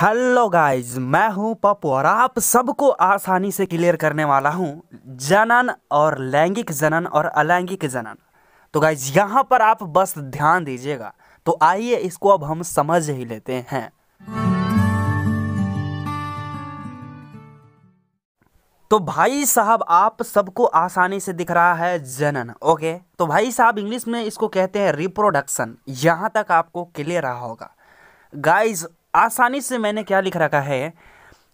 hello guys मैं हूं पप्पू और आप सबको आसानी से क्लियर करने वाला हूं जनन और लैंगिक जनन और अलैंगिक जनन तो गाइस यहां पर आप बस ध्यान दीजिएगा तो आइए इसको अब हम समझ ही लेते हैं तो भाई साहब आप सबको आसानी से दिख रहा है जनन ओके तो भाई साहब इंग्लिश में इसको कहते हैं रिप्रोडक्शन यहां तक आपको क्लियर रहा होगा गाइज आसानी से मैंने क्या लिख रखा है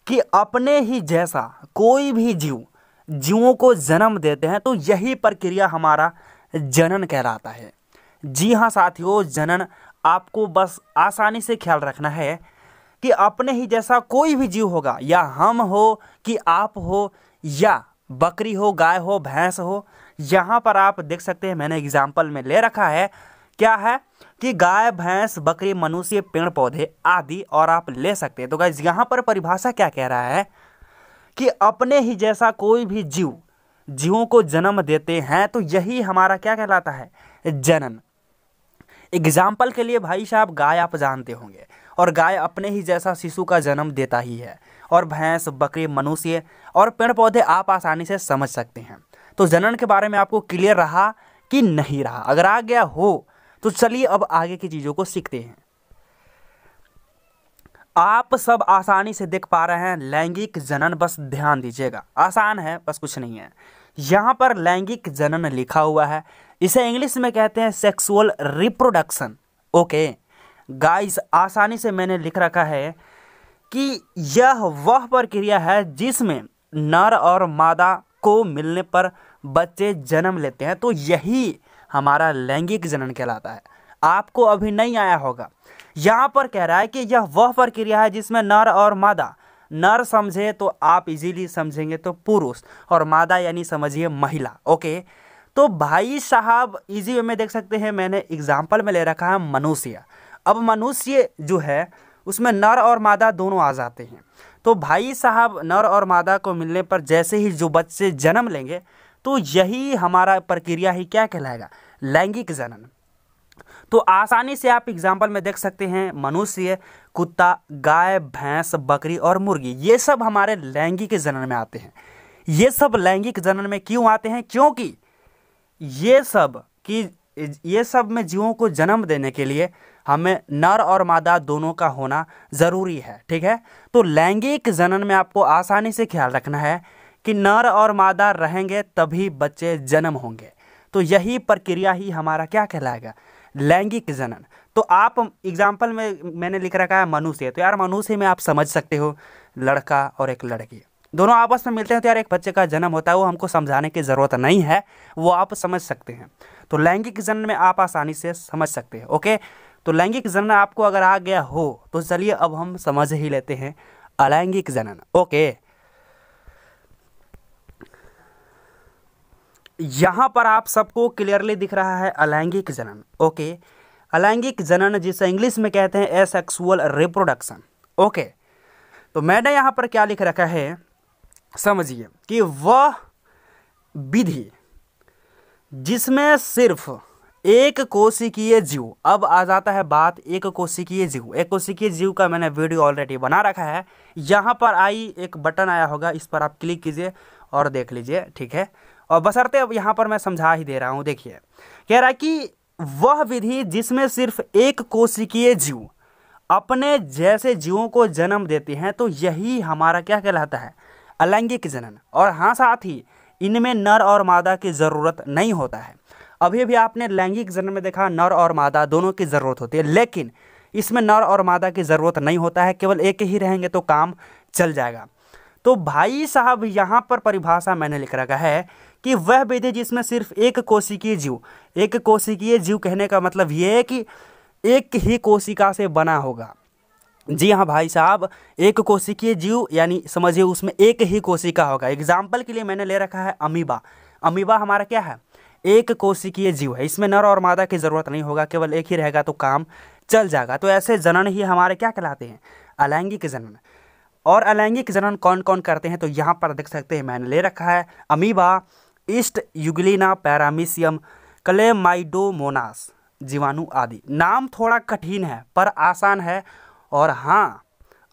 कि अपने ही जैसा कोई भी जीव जीवों को जन्म देते हैं तो यही प्रक्रिया हमारा जनन कहलाता है जी हाँ साथियों जनन आपको बस आसानी से ख्याल रखना है कि अपने ही जैसा कोई भी जीव होगा या हम हो कि आप हो या बकरी हो गाय हो भैंस हो यहाँ पर आप देख सकते हैं मैंने एग्जाम्पल में ले रखा है क्या है कि गाय भैंस बकरी मनुष्य पेड़ पौधे आदि और आप ले सकते हैं तो गाइज यहाँ पर परिभाषा क्या कह रहा है कि अपने ही जैसा कोई भी जीव जीवों को जन्म देते हैं तो यही हमारा क्या कहलाता है जनन एग्जाम्पल के लिए भाई साहब गाय आप जानते होंगे और गाय अपने ही जैसा शिशु का जन्म देता ही है और भैंस बकरी मनुष्य और पेड़ पौधे आप आसानी से समझ सकते हैं तो जनन के बारे में आपको क्लियर रहा कि नहीं रहा अगर आ गया हो तो चलिए अब आगे की चीज़ों को सीखते हैं आप सब आसानी से देख पा रहे हैं लैंगिक जनन बस ध्यान दीजिएगा आसान है बस कुछ नहीं है यहाँ पर लैंगिक जनन लिखा हुआ है इसे इंग्लिश में कहते हैं सेक्सुअल रिप्रोडक्शन ओके गाइस आसानी से मैंने लिख रखा है कि यह वह प्रक्रिया है जिसमें नर और मादा को मिलने पर बच्चे जन्म लेते हैं तो यही हमारा लैंगिक जनन कहलाता है आपको अभी नहीं आया होगा यहाँ पर कह रहा है कि यह वह प्रक्रिया है जिसमें नर और मादा नर समझे तो आप इजीली समझेंगे तो पुरुष और मादा यानी समझिए महिला ओके तो भाई साहब इजी वे में देख सकते हैं मैंने एग्जाम्पल में ले रखा है मनुष्य अब मनुष्य जो है उसमें नर और मादा दोनों आ जाते हैं तो भाई साहब नर और मादा को मिलने पर जैसे ही जो बच्चे जन्म लेंगे तो यही हमारा प्रक्रिया ही क्या कहलाएगा लैंगिक जनन तो आसानी से आप एग्जाम्पल में देख सकते हैं मनुष्य कुत्ता गाय भैंस बकरी और मुर्गी ये सब हमारे लैंगिक जनन में आते हैं ये सब लैंगिक जनन में क्यों आते हैं क्योंकि ये सब कि ये सब में जीवों को जन्म देने के लिए हमें नर और मादा दोनों का होना ज़रूरी है ठीक है तो लैंगिक जनन में आपको आसानी से ख्याल रखना है कि नर और मादा रहेंगे तभी बच्चे जन्म होंगे तो यही प्रक्रिया ही हमारा क्या कहलाएगा लैंगिक जनन तो आप एग्जाम्पल में मैंने लिख रखा है मनुष्य तो यार मनुष्य में आप समझ सकते हो लड़का और एक लड़की दोनों आपस में मिलते हैं तो यार एक बच्चे का जन्म होता है वो हमको समझाने की ज़रूरत नहीं है वो आप समझ सकते हैं तो लैंगिक जनन में आप आसानी से समझ सकते हैं ओके तो लैंगिक जनन आपको अगर आ गया हो तो चलिए अब हम समझ ही लेते हैं अलैंगिक जनन ओके यहाँ पर आप सबको क्लियरली दिख रहा है अलैंगिक जनन ओके अलैंगिक जनन जिसे इंग्लिश में कहते हैं एसेक्सुअल रिप्रोडक्शन ओके तो मैंने यहाँ पर क्या लिख रखा है समझिए कि वह विधि जिसमें सिर्फ एक कोशिकीय जीव अब आ जाता है बात एक कोशिकीय जीव एक कोशिकीय जीव का मैंने वीडियो ऑलरेडी बना रखा है यहाँ पर आई एक बटन आया होगा इस पर आप क्लिक कीजिए और देख लीजिए ठीक है और बसरते अब यहाँ पर मैं समझा ही दे रहा हूँ देखिए कह रहा है कि वह विधि जिसमें सिर्फ एक कोशिकीय जीव अपने जैसे जीवों को जन्म देते हैं तो यही हमारा क्या कहलाता है अलैंगिक जनन और हाँ साथ ही इनमें नर और मादा की ज़रूरत नहीं होता है अभी भी आपने लैंगिक जन्म में देखा नर और मादा दोनों की ज़रूरत होती है लेकिन इसमें नर और मादा की ज़रूरत नहीं होता है केवल एक ही रहेंगे तो काम चल जाएगा तो भाई साहब यहाँ पर परिभाषा मैंने लिख रखा है कि वह विधि जिसमें सिर्फ एक कोशिकीय जीव एक कोशिकीय जीव कहने का मतलब ये है कि एक ही कोशिका से बना होगा जी हाँ भाई साहब एक कोशिकीय जीव यानी समझिए उसमें एक ही कोशिका होगा एग्जाम्पल के लिए मैंने ले रखा है अमीबा अमीबा हमारा क्या है एक कोशिकीय जीव है इसमें नर और मादा की ज़रूरत नहीं होगा केवल एक ही रहेगा तो काम चल जाएगा तो ऐसे जनन ही हमारे क्या कहलाते हैं अलैंगिक जनन और अलैंगिक जनन कौन कौन करते हैं तो यहाँ पर देख सकते हैं मैंने ले रखा है amoeba yeast euglena paramecium chlamydomonas जीवाणु आदि नाम थोड़ा कठिन है पर आसान है और हाँ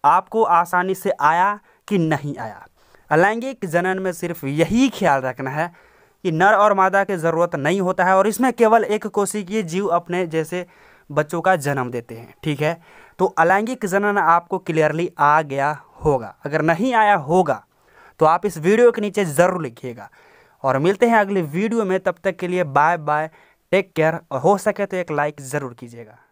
आपको आसानी से आया कि नहीं आया अलैंगिक जनन में सिर्फ यही ख्याल रखना है कि नर और मादा की ज़रूरत नहीं होता है और इसमें केवल एक कोशिकीय जीव अपने जैसे बच्चों का जन्म देते हैं ठीक है तो अलैंगिक जनन आपको क्लियरली आ गया होगा अगर नहीं आया होगा तो आप इस वीडियो के नीचे ज़रूर लिखिएगा और मिलते हैं अगले वीडियो में तब तक के लिए बाय बाय टेक केयर और हो सके तो एक लाइक ज़रूर कीजिएगा